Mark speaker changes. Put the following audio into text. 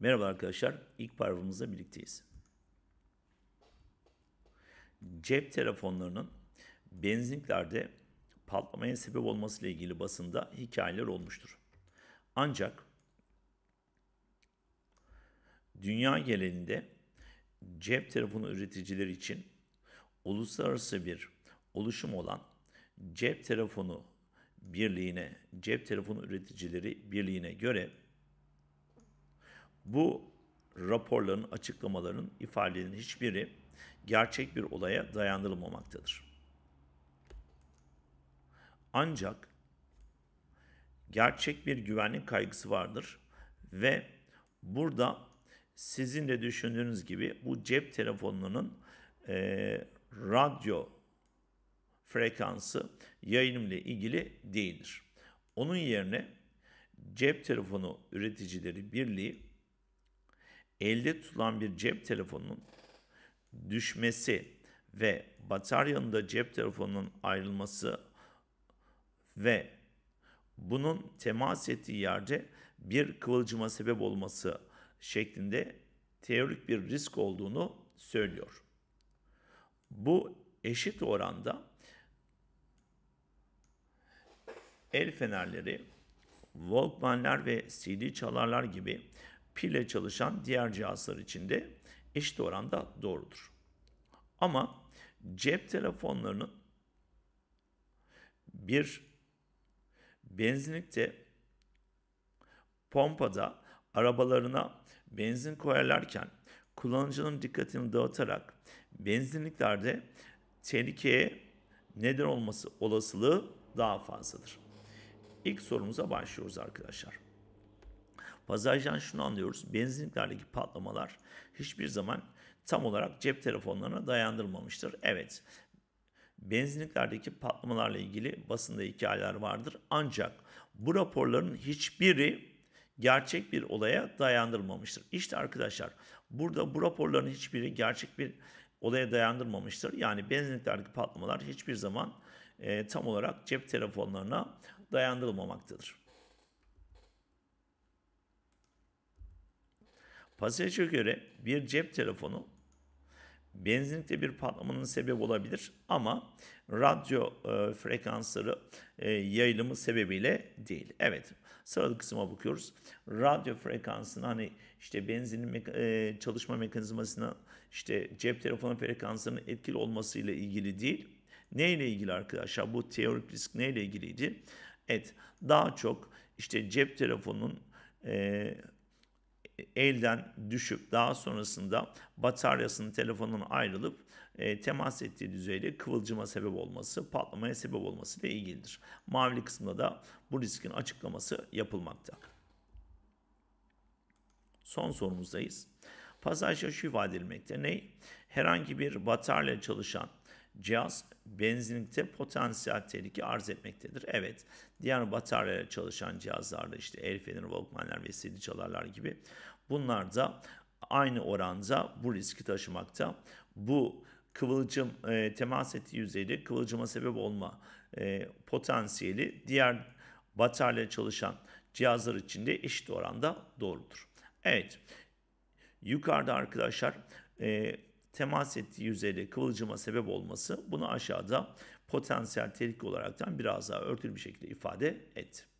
Speaker 1: Merhaba arkadaşlar, ilk parvımızla birlikteyiz. Cep telefonlarının benzinliklerde patlamaya sebep olmasıyla ilgili basında hikayeler olmuştur. Ancak dünya genelinde cep telefonu üreticileri için uluslararası bir oluşum olan Cep Telefonu Birliği'ne, Cep Telefonu Üreticileri Birliği'ne göre bu raporların, açıklamaların, ifadelerin hiçbiri gerçek bir olaya dayandırılmamaktadır. Ancak gerçek bir güvenlik kaygısı vardır ve burada sizin de düşündüğünüz gibi bu cep telefonunun e, radyo frekansı yayınım ile ilgili değildir. Onun yerine cep telefonu üreticileri birliği elde tutulan bir cep telefonunun düşmesi ve bataryanın da cep telefonunun ayrılması ve bunun temas ettiği yerde bir kıvılcıma sebep olması şeklinde teorik bir risk olduğunu söylüyor. Bu eşit oranda el fenerleri, Walkman'ler ve CD çalarlar gibi pille çalışan diğer cihazlar içinde eşit oranda doğrudur. Ama cep telefonlarının bir benzinlikte pompada arabalarına benzin koyarlarken kullanıcının dikkatini dağıtarak benzinliklerde tehlikeye neden olması olasılığı daha fazladır. İlk sorumuza başlıyoruz arkadaşlar. Pazarcıdan şunu anlıyoruz. Benzinliklerdeki patlamalar hiçbir zaman tam olarak cep telefonlarına dayandırılmamıştır. Evet, benzinliklerdeki patlamalarla ilgili basında hikayeler vardır. Ancak bu raporların hiçbiri gerçek bir olaya dayandırmamıştır. İşte arkadaşlar burada bu raporların hiçbiri gerçek bir olaya dayandırmamıştır. Yani benzinliklerdeki patlamalar hiçbir zaman e, tam olarak cep telefonlarına dayandırılmamaktadır. Pasaja göre bir cep telefonu benzinlikte bir patlamanın sebebi olabilir ama radyo e, frekansları e, yayılımı sebebiyle değil. Evet sıralı kısma bakıyoruz. Radyo frekansını hani işte benzinin meka- e, çalışma mekanizmasına işte cep telefonu frekansının etkili olmasıyla ilgili değil. Neyle ilgili arkadaşlar bu teorik risk neyle ilgiliydi? Evet daha çok işte cep telefonunun e, elden düşüp daha sonrasında bataryasının telefonun ayrılıp e, temas ettiği düzeyde kıvılcıma sebep olması, patlamaya sebep olması ile ilgilidir. Mavili kısımda da bu riskin açıklaması yapılmakta. Son sorumuzdayız. Pasajda şu ifade edilmekte. Ney? Herhangi bir batarya çalışan cihaz benzinlikte potansiyel tehlike arz etmektedir. Evet diğer bataryayla çalışan cihazlarda işte el feneri, Walkman'ler ve CD çalarlar gibi bunlar da aynı oranda bu riski taşımakta. Bu kıvılcım e, temas ettiği yüzeyde kıvılcıma sebep olma e, potansiyeli diğer bataryayla çalışan cihazlar için de eşit oranda doğrudur. Evet yukarıda arkadaşlar e, temas ettiği üzere kıvılcıma sebep olması bunu aşağıda potansiyel tehlike olaraktan biraz daha örtülü bir şekilde ifade etti.